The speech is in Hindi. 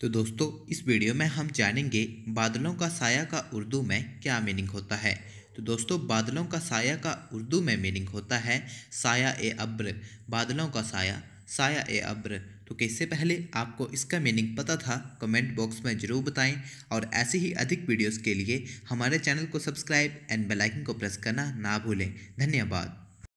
तो दोस्तों इस वीडियो में हम जानेंगे बादलों का साया का उर्दू में क्या मीनिंग होता है तो दोस्तों बादलों का साया का उर्दू में मीनिंग होता है साया ए अब्र बादलों का साया साया ए अब्र तो कैसे पहले आपको इसका मीनिंग पता था कमेंट बॉक्स में ज़रूर बताएं और ऐसे ही अधिक वीडियोस के लिए हमारे चैनल को सब्सक्राइब एंड बेलाइकन को प्रेस करना ना भूलें धन्यवाद